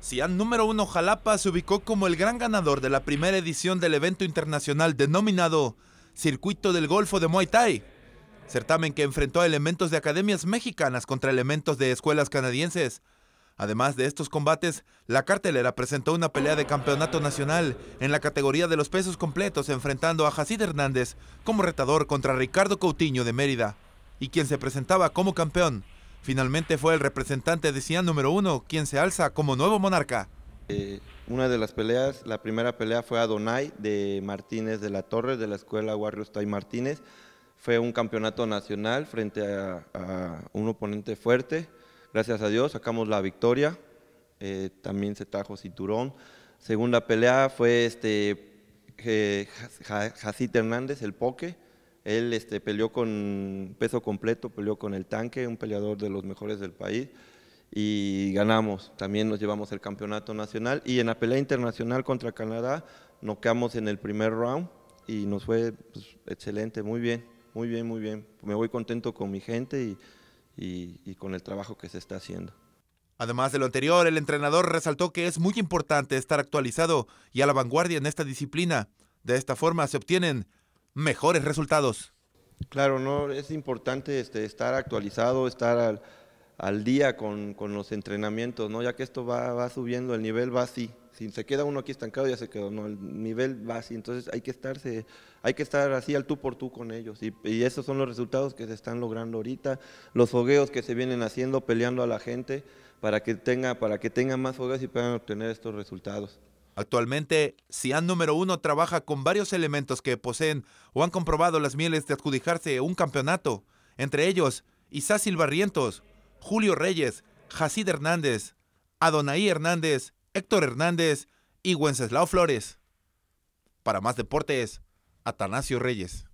Cian número uno, Jalapa se ubicó como el gran ganador de la primera edición del evento internacional denominado Circuito del Golfo de Muay Thai, certamen que enfrentó a elementos de academias mexicanas contra elementos de escuelas canadienses. Además de estos combates, la cartelera presentó una pelea de campeonato nacional en la categoría de los pesos completos enfrentando a Jacid Hernández como retador contra Ricardo Coutinho de Mérida, y quien se presentaba como campeón Finalmente fue el representante de CIAN número uno quien se alza como nuevo monarca. Eh, una de las peleas, la primera pelea fue a Donay de Martínez de la Torre, de la escuela Warriors Tai Martínez. Fue un campeonato nacional frente a, un oponente fuerte. Gracias a Dios sacamos la victoria. Eh, también se trajo cinturón. Segunda pelea fue este Hernández, el poke. Él este, peleó con peso completo, peleó con el tanque, un peleador de los mejores del país, y ganamos. También nos llevamos el campeonato nacional. Y en la pelea internacional contra Canadá, noqueamos en el primer round y nos fue pues, excelente, muy bien, muy bien, muy bien. Me voy contento con mi gente y con el trabajo que se está haciendo. Además de lo anterior, el entrenador resaltó que es muy importante estar actualizado y a la vanguardia en esta disciplina. De esta forma se obtienen mejores resultados. Claro, no es importante este, estar actualizado, estar al, día con, los entrenamientos, ¿no? ya que esto va, subiendo, el nivel va así. Si se queda uno aquí estancado, ya se quedó, no, el nivel va así. Entonces hay que, estarse, hay que estar así al tú por tú con ellos. Y, esos son los resultados que se están logrando ahorita, los fogueos que se vienen haciendo, peleando a la gente para que tenga, para que más fogueos y puedan obtener estos resultados. Actualmente, Cian número uno trabaja con varios elementos que poseen o han comprobado las mieles de adjudicarse un campeonato, entre ellos Isácil Barrientos, Julio Reyes, Jacid Hernández, Adonai Hernández, Héctor Hernández y Wenceslao Flores. Para más deportes, Atanasio Reyes.